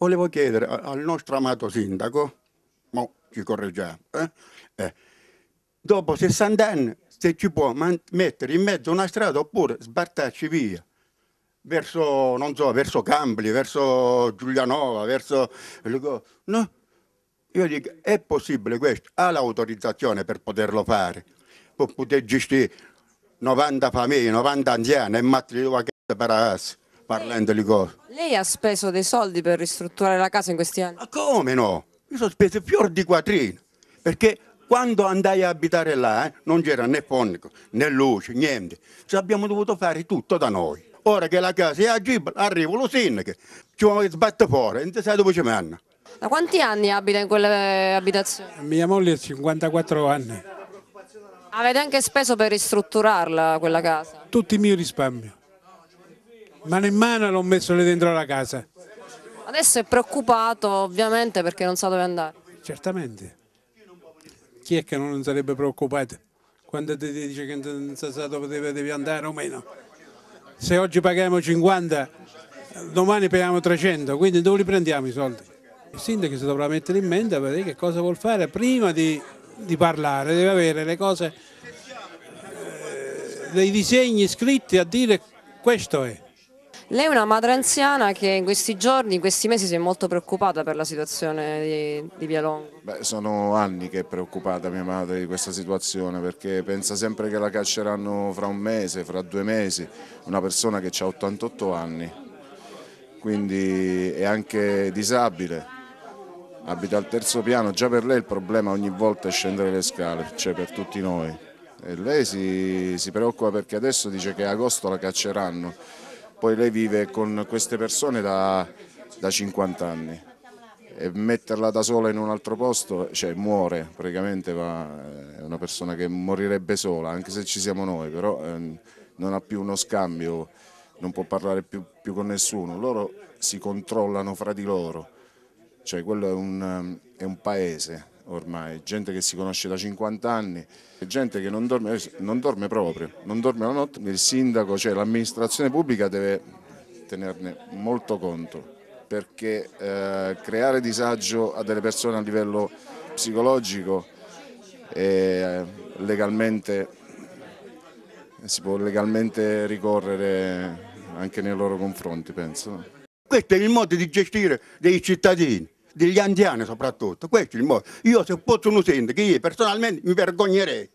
volevo chiedere al nostro amato sindaco, ma ci correggiamo, eh? Eh, dopo 60 anni se ci può mettere in mezzo una strada oppure sbartarci via verso, non so, verso Campli, verso Giulianova, verso... No, io dico, è possibile questo? Ha l'autorizzazione per poterlo fare? Può poter gestire 90 famiglie, 90 anziani e matri due cazzo per assi parlando di cose. Lei ha speso dei soldi per ristrutturare la casa in questi anni? Ma come no? Io sono speso fior di quattrini, perché quando andai a abitare là eh, non c'era né fonico, né luce, niente. Ci abbiamo dovuto fare tutto da noi. Ora che la casa è agibile, arriva lo sindaco, ci vuole sbatte fuori, non si sa dove ci manna. Da quanti anni abita in quelle eh, abitazioni? Mia moglie ha 54 anni. Avete anche speso per ristrutturarla quella casa? Tutti i miei risparmi mano ma nemmeno l'ho messo lì dentro la casa. Adesso è preoccupato ovviamente perché non sa dove andare. Certamente. Chi è che non sarebbe preoccupato quando ti dice che non sa dove devi andare o meno? Se oggi paghiamo 50, domani paghiamo 300, quindi dove li prendiamo i soldi? Il sindaco si dovrà mettere in mente a vedere che cosa vuol fare prima di, di parlare, deve avere le cose, eh, dei disegni scritti a dire questo è. Lei è una madre anziana che in questi giorni, in questi mesi si è molto preoccupata per la situazione di, di Vialongo. Beh, sono anni che è preoccupata mia madre di questa situazione perché pensa sempre che la cacceranno fra un mese, fra due mesi, una persona che ha 88 anni, quindi è anche disabile, abita al terzo piano, già per lei il problema ogni volta è scendere le scale, cioè per tutti noi. E lei si, si preoccupa perché adesso dice che a agosto la cacceranno poi lei vive con queste persone da, da 50 anni e metterla da sola in un altro posto, cioè muore praticamente, va, è una persona che morirebbe sola, anche se ci siamo noi, però eh, non ha più uno scambio, non può parlare più, più, con nessuno, loro si controllano fra di loro, cioè quello è un, è un paese, ormai, gente che si conosce da 50 anni, gente che non dorme, non dorme proprio, non dorme la notte, il sindaco, cioè l'amministrazione pubblica deve tenerne molto conto perché eh, creare disagio a delle persone a livello psicologico e eh, legalmente si può legalmente ricorrere anche nei loro confronti, penso. Questo è il modo di gestire dei cittadini degli anziani soprattutto. Questo è il modo. Io se posso un utente che io personalmente mi vergognerei